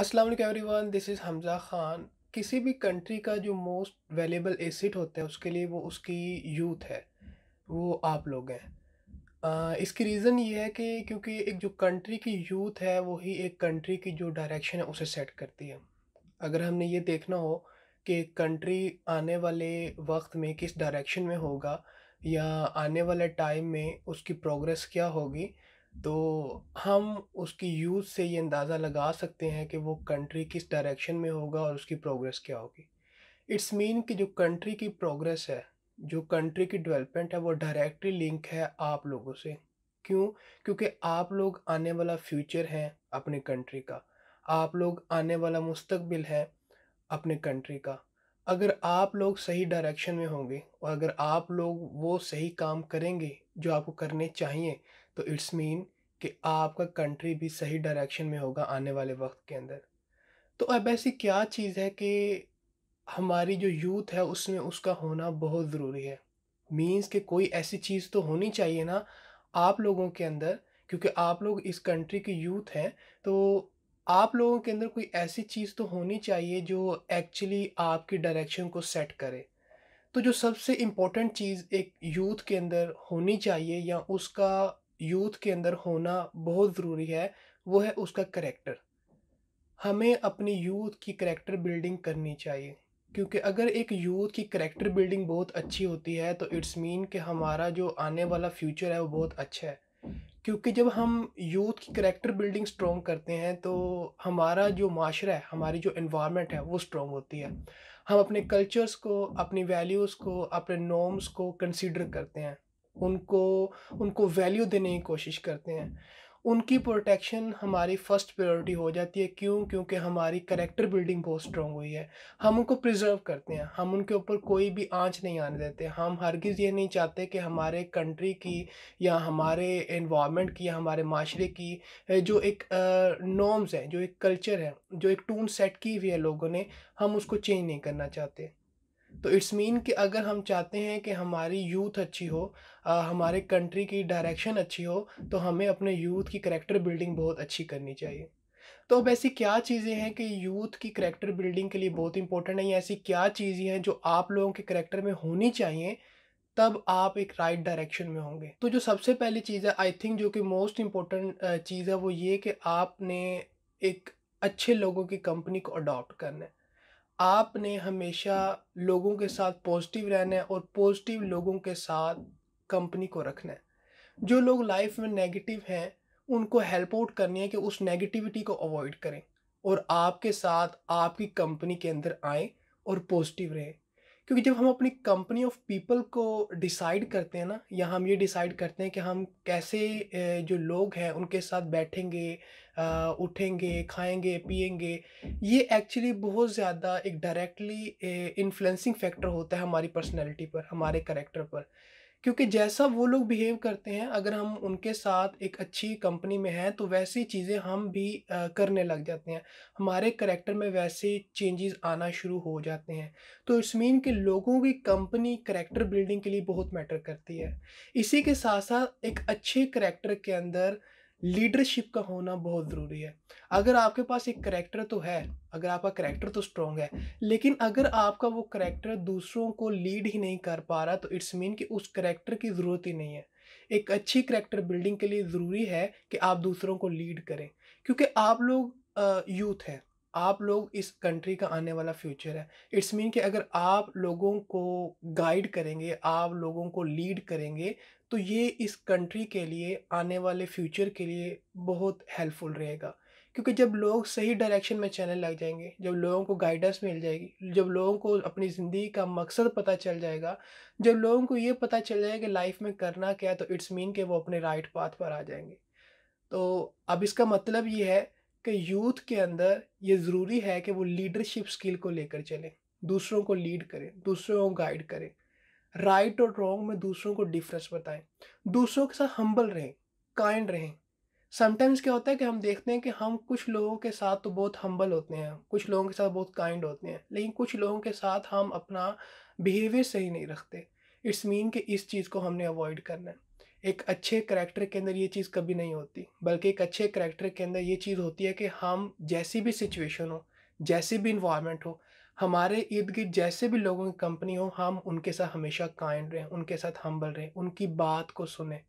अस्सलाम everyone this is Hamza Khan किसी भी कंट्री का जो मोस्ट वैल्यूबल एसेट होता है उसके लिए वो उसकी यूथ है वो आप लोग हैं इसकी रीज़न ये है कि क्योंकि एक जो कंट्री की यूथ है वही एक कंट्री की जो डायरेक्शन है उसे सेट करती है अगर हमने ये देखना हो कि कंट्री आने वाले वक्त में किस डायरेक्शन में होगा या आने वाले टाइम में उसकी प्रोग्रेस क्या होगी तो हम उसकी यूज़ से ये अंदाज़ा लगा सकते हैं कि वो कंट्री किस डायरेक्शन में होगा और उसकी प्रोग्रेस क्या होगी इट्स मीन कि जो कंट्री की प्रोग्रेस है जो कंट्री की डेवलपमेंट है वो डायरेक्टली लिंक है आप लोगों से क्यों क्योंकि आप लोग आने वाला फ्यूचर हैं अपने कंट्री का आप लोग आने वाला मुस्तबिल है अपने कंट्री का अगर आप लोग सही डायरेक्शन में होंगे और अगर आप लोग वो सही काम करेंगे जो आपको करने चाहिए तो इट्स मीन कि आपका कंट्री भी सही डायरेक्शन में होगा आने वाले वक्त के अंदर तो अब ऐसी क्या चीज़ है कि हमारी जो यूथ है उसमें उसका होना बहुत ज़रूरी है मीन्स कि कोई ऐसी चीज़ तो होनी चाहिए ना आप लोगों के अंदर क्योंकि आप लोग इस कंट्री के यूथ हैं तो आप लोगों के अंदर कोई ऐसी चीज़ तो होनी चाहिए जो एक्चुअली आपकी डायरेक्शन को सेट करे तो जो सबसे इम्पोर्टेंट चीज़ एक यूथ के अंदर होनी चाहिए या उसका यूथ के अंदर होना बहुत ज़रूरी है वो है उसका करेक्टर हमें अपनी यूथ की करेक्टर बिल्डिंग करनी चाहिए क्योंकि अगर एक यूथ की करेक्टर बिल्डिंग बहुत अच्छी होती है तो इट्स मीन कि हमारा जो आने वाला फ्यूचर है वो बहुत अच्छा है क्योंकि जब हम यूथ की करेक्टर बिल्डिंग स्ट्रॉन्ग करते हैं तो हमारा जो माशरा है हमारी जो इन्वामेंट है वो स्ट्रॉन्ग होती है हम अपने कल्चर्स को अपनी वैल्यूज़ को अपने नॉर्म्स को कंसिडर करते हैं उनको उनको वैल्यू देने की कोशिश करते हैं उनकी प्रोटेक्शन हमारी फर्स्ट प्रायोरिटी हो जाती है क्यों क्योंकि हमारी करेक्टर बिल्डिंग बहुत स्ट्रॉन्ग हुई है हम उनको प्रिजर्व करते हैं हम उनके ऊपर कोई भी आंच नहीं आने देते हम हरगिज़ ये नहीं चाहते कि हमारे कंट्री की या हमारे इन्वामेंट की या हमारे माशरे की जो एक नॉर्म्स हैं जो एक कल्चर है जो एक टून सेट की हुई है लोगों ने हम उसको चेंज नहीं करना चाहते तो इट्स मीन कि अगर हम चाहते हैं कि हमारी यूथ अच्छी हो आ, हमारे हम्म। कंट्री की डायरेक्शन अच्छी हो तो हमें अपने यूथ की करेक्टर बिल्डिंग बहुत अच्छी करनी चाहिए तो अब ऐसी क्या चीज़ें हैं कि यूथ की करेक्टर बिल्डिंग के लिए बहुत इंपॉर्टेंट है या ऐसी क्या चीज़ें हैं जो आप लोगों के करेक्टर में होनी चाहिए तब आप एक राइट right डायरेक्शन में होंगे तो जो सबसे पहली चीज़ है आई थिंक जो कि मोस्ट इम्पोर्टेंट चीज़ है वो ये कि आपने एक अच्छे लोगों की कंपनी को अडॉप्ट करना है आपने हमेशा लोगों के साथ पॉजिटिव रहना है और पॉजिटिव लोगों के साथ कंपनी को रखना है जो लोग लाइफ में नेगेटिव हैं उनको हेल्प आउट करनी है कि उस नेगेटिविटी को अवॉइड करें और आपके साथ आपकी कंपनी के अंदर आए और पॉजिटिव रहें क्योंकि जब हम अपनी कंपनी ऑफ पीपल को डिसाइड करते हैं ना या हम ये डिसाइड करते हैं कि हम कैसे जो लोग हैं उनके साथ बैठेंगे उठेंगे खाएंगे पिएंगे ये एक्चुअली बहुत ज़्यादा एक डायरेक्टली इन्फ्लुएंसिंग फैक्टर होता है हमारी पर्सनैलिटी पर हमारे करेक्टर पर क्योंकि जैसा वो लोग बिहेव करते हैं अगर हम उनके साथ एक अच्छी कंपनी में हैं तो वैसी चीज़ें हम भी आ, करने लग जाते हैं हमारे करेक्टर में वैसे चेंजेस आना शुरू हो जाते हैं तो इस मीन कि लोगों की कंपनी करेक्टर बिल्डिंग के लिए बहुत मैटर करती है इसी के साथ साथ एक अच्छे करेक्टर के अंदर लीडरशिप का होना बहुत ज़रूरी है अगर आपके पास एक करेक्टर तो है अगर आपका करेक्टर तो स्ट्रॉन्ग है लेकिन अगर आपका वो करेक्टर दूसरों को लीड ही नहीं कर पा रहा तो इट्स मीन कि उस करेक्टर की ज़रूरत ही नहीं है एक अच्छी करेक्टर बिल्डिंग के लिए ज़रूरी है कि आप दूसरों को लीड करें क्योंकि आप लोग यूथ हैं आप लोग इस कंट्री का आने वाला फ्यूचर है इट्स मीन कि अगर आप लोगों को गाइड करेंगे आप लोगों को लीड करेंगे तो ये इस कंट्री के लिए आने वाले फ्यूचर के लिए बहुत हेल्पफुल रहेगा क्योंकि जब लोग सही डायरेक्शन में चलने लग जाएंगे जब लोगों को गाइडेंस मिल जाएगी जब लोगों को अपनी ज़िंदगी का मकसद पता चल जाएगा जब लोगों को ये पता चल जाएगा कि लाइफ में करना क्या है तो इट्स मीन कि वो अपने राइट पाथ पर आ जाएंगे तो अब इसका मतलब ये है कि यूथ के अंदर ये ज़रूरी है कि वो लीडरशिप स्किल को लेकर चलें दूसरों को लीड करें दूसरों को गाइड करें राइट और रॉन्ग में दूसरों को डिफरेंस बताएं दूसरों के साथ हम्बल रहें काइंड रहें समटाइम्स क्या होता है कि हम देखते हैं कि हम कुछ लोगों के साथ तो बहुत हम्बल होते हैं कुछ लोगों के साथ बहुत काइंड होते हैं लेकिन कुछ लोगों के साथ हम अपना बिहेवियर सही नहीं रखते इट्स मीन कि इस चीज़ को हमने अवॉइड करना है एक अच्छे करैक्टर के अंदर ये चीज़ कभी नहीं होती बल्कि एक अच्छे करैक्टर के अंदर ये चीज़ होती है कि हम जैसी भी सिचुएशन हो जैसी भी इन्वायरमेंट हो हमारे इर्द गिर्द जैसे भी लोगों की कंपनी हो हम उनके साथ हमेशा काइंड रहें उनके साथ हम्बल रहें उनकी बात को सुने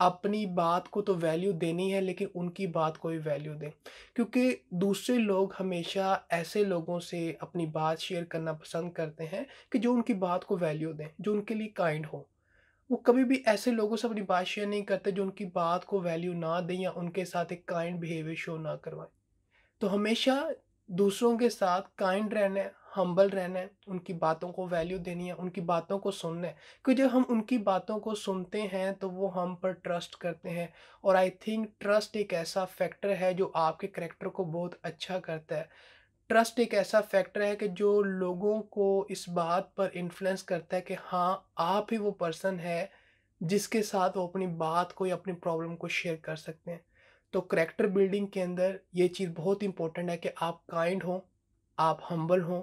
अपनी बात को तो वैल्यू देनी है लेकिन उनकी बात को भी वैल्यू दें क्योंकि दूसरे लोग हमेशा ऐसे लोगों से अपनी बात शेयर करना पसंद करते हैं कि जो उनकी बात को वैल्यू दें जो उनके लिए काइंड हो वो कभी भी ऐसे लोगों से अपनी बात शेयर नहीं करते जो उनकी बात को वैल्यू ना दें या उनके साथ एक काइंड बिहेवियर शो ना करवाएं तो हमेशा दूसरों के साथ काइंड रहना है हम्बल रहना है उनकी बातों को वैल्यू देनी है उनकी बातों को सुनना है क्योंकि जब हम उनकी बातों को सुनते हैं तो वो हम पर ट्रस्ट करते हैं और आई थिंक ट्रस्ट एक ऐसा फैक्टर है जो आपके करेक्टर को बहुत अच्छा करता है ट्रस्ट एक ऐसा फैक्टर है कि जो लोगों को इस बात पर इन्फ्लुएंस करता है कि हाँ आप ही वो पर्सन है जिसके साथ वो अपनी बात को या अपनी प्रॉब्लम को शेयर कर सकते हैं तो करेक्टर बिल्डिंग के अंदर ये चीज़ बहुत इंपॉर्टेंट है कि आप काइंड हों आप हम्बल हों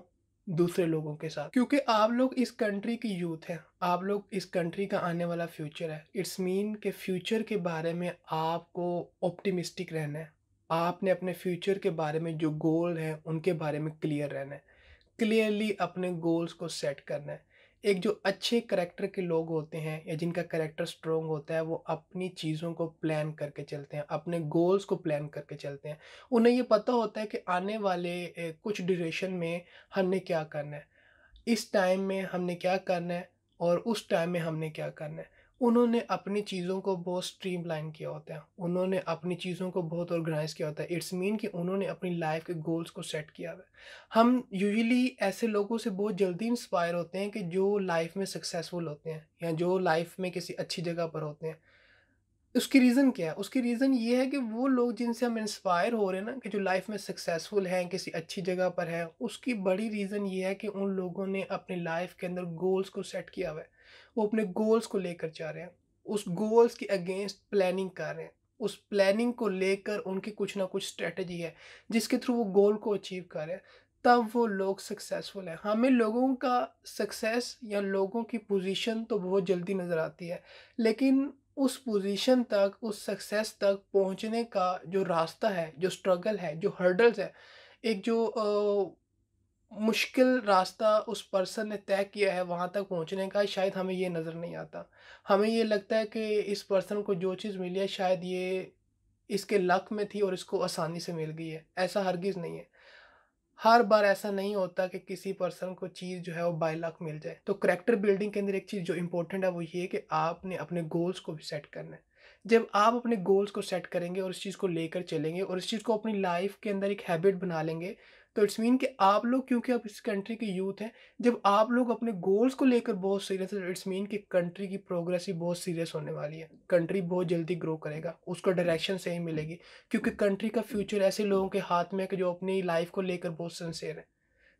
दूसरे लोगों के साथ क्योंकि आप लोग इस कंट्री की यूथ हैं आप लोग इस कंट्री का आने वाला फ्यूचर है इट्स मीन के फ्यूचर के बारे में आपको ऑप्टिमिस्टिक रहना है आपने अपने फ्यूचर के बारे में जो गोल हैं उनके बारे में क्लियर रहना है क्लियरली अपने गोल्स को सेट करना है एक जो अच्छे करेक्टर के लोग होते हैं या जिनका करेक्टर स्ट्रोंग होता है वो अपनी चीज़ों को प्लान करके चलते हैं अपने गोल्स को प्लान करके चलते हैं उन्हें ये पता होता है कि आने वाले कुछ ड्यूरेशन में हमने क्या करना है इस टाइम में हमने क्या करना है और उस टाइम में हमने क्या करना है उन्होंने अपनी चीज़ों को बहुत स्ट्रीम लाइन किया होता है उन्होंने अपनी चीज़ों को बहुत ऑर्गेनाइज किया होता है इट्स मीन कि उन्होंने अपनी लाइफ के गोल्स को सेट किया हुआ है हम यूजुअली ऐसे लोगों से बहुत जल्दी इंस्पायर होते हैं कि जो लाइफ में सक्सेसफुल होते हैं या जो लाइफ में किसी अच्छी जगह पर होते हैं उसकी रीज़न क्या है उसकी रीज़न ये है कि वो लोग जिनसे हम इंस्पायर हो रहे हैं ना कि जो लाइफ में सक्सेसफुल हैं किसी अच्छी जगह पर हैं उसकी बड़ी रीज़न ये है कि उन लोगों ने अपनी लाइफ के अंदर गोल्स को सेट किया हुआ है वो अपने गोल्स को लेकर जा रहे हैं उस गोल्स के अगेंस्ट प्लानिंग कर रहे हैं उस प्लानिंग को लेकर उनकी कुछ ना कुछ स्ट्रेटजी है जिसके थ्रू वो गोल को अचीव कर रहे हैं तब वो लोग सक्सेसफुल हैं हमें लोगों का सक्सेस या लोगों की पोजीशन तो बहुत जल्दी नज़र आती है लेकिन उस पोजीशन तक उस सक्सेस तक पहुंचने का जो रास्ता है जो स्ट्रगल है जो हर्डल्स है एक जो मुश्किल रास्ता उस पर्सन ने तय किया है वहाँ तक पहुँचने का शायद हमें ये नज़र नहीं आता हमें ये लगता है कि इस पर्सन को जो चीज़ मिली है शायद ये इसके लक में थी और इसको आसानी से मिल गई है ऐसा हरगिज़ नहीं है हर बार ऐसा नहीं होता कि किसी पर्सन को चीज़ जो है वो बाय लक मिल जाए तो करेक्टर बिल्डिंग के अंदर एक चीज़ जो इंपॉर्टेंट है वो ये है कि आपने अपने गोल्स को भी सेट करना है जब आप अपने गोल्स को सेट करेंगे और इस चीज़ को लेकर चलेंगे और इस चीज़ को अपनी लाइफ के अंदर एक हैबिट बना लेंगे तो इट्स मीन कि आप लोग क्योंकि आप इस कंट्री के यूथ हैं जब आप लोग अपने गोल्स को लेकर बहुत सीरियस है तो इट्स मीन कि कंट्री की प्रोग्रेस ही बहुत सीरियस होने वाली है कंट्री बहुत जल्दी ग्रो करेगा उसको डायरेक्शन सही मिलेगी क्योंकि कंट्री का फ्यूचर ऐसे लोगों के हाथ में है कि जो अपनी लाइफ को लेकर बहुत सिंसेयर है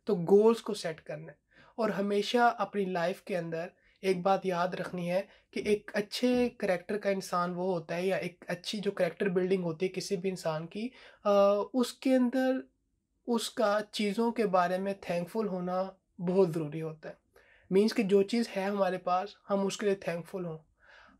तो गोल्स को सेट करना है और हमेशा अपनी लाइफ के अंदर एक बात याद रखनी है कि एक अच्छे करेक्टर का इंसान वो होता है या एक अच्छी जो करेक्टर बिल्डिंग होती है किसी भी इंसान की आ, उसके अंदर उसका चीज़ों के बारे में थैंकफुल होना बहुत ज़रूरी होता है मीन्स कि जो चीज़ है हमारे पास हम उसके लिए थैंकफुल हों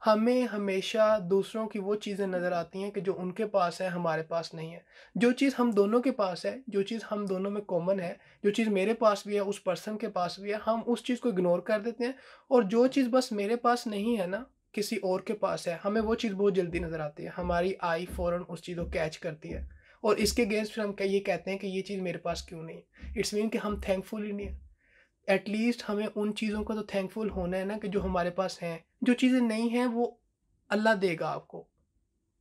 हमें हमेशा दूसरों की वो चीज़ें नज़र आती हैं कि जो उनके पास है हमारे पास नहीं है जो चीज़ हम दोनों के पास है जो चीज़ हम दोनों में कॉमन है जो चीज़ मेरे पास भी है उस पर्सन के पास भी है हम उस चीज़ को इग्नोर कर देते हैं और जो चीज़ बस मेरे पास नहीं है ना किसी और के पास है हमें वो चीज़ बहुत जल्दी नज़र आती है हमारी आई फ़ौर उस चीज़ को कैच करती है और इसके अगेंस्ट फिर हम क्या ये कहते हैं कि ये चीज़ मेरे पास क्यों नहीं इट्स मीन कि हम थैंकफुल ही नहीं है एटलीस्ट हमें उन चीज़ों का तो थैंकफुल होना है ना कि जो हमारे पास हैं जो चीज़ें नहीं हैं वो अल्लाह देगा आपको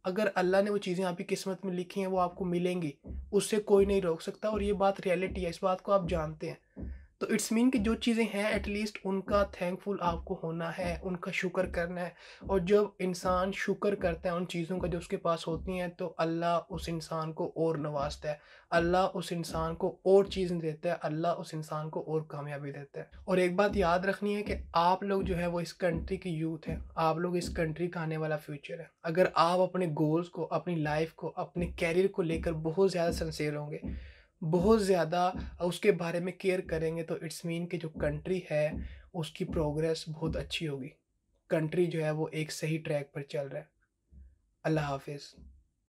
अगर अल्लाह ने वो चीज़ें आपकी किस्मत में लिखी हैं वो आपको मिलेंगी उससे कोई नहीं रोक सकता और ये बात रियलिटी है इस बात को आप जानते हैं तो इट्स मीन कि जो चीज़ें हैं एटलीस्ट उनका थैंकफुल आपको होना है उनका शुक्र करना है और जब इंसान शुक्र करता है उन चीज़ों का जो उसके पास होती हैं तो अल्लाह उस इंसान को और नवाजता है अल्लाह उस इंसान को और चीज़ें देता है अल्लाह उस इंसान को और कामयाबी देता है और एक बात याद रखनी है कि आप लोग जो है वो इस कंट्री की यूथ हैं आप लोग इस कंट्री का आने वाला फ्यूचर है अगर आप अपने गोल्स को अपनी लाइफ को अपने कैरियर को लेकर बहुत ज़्यादा सिंसेयर होंगे बहुत ज़्यादा उसके बारे में केयर करेंगे तो इट्स मीन कि जो कंट्री है उसकी प्रोग्रेस बहुत अच्छी होगी कंट्री जो है वो एक सही ट्रैक पर चल रहा है अल्लाह हाफिज़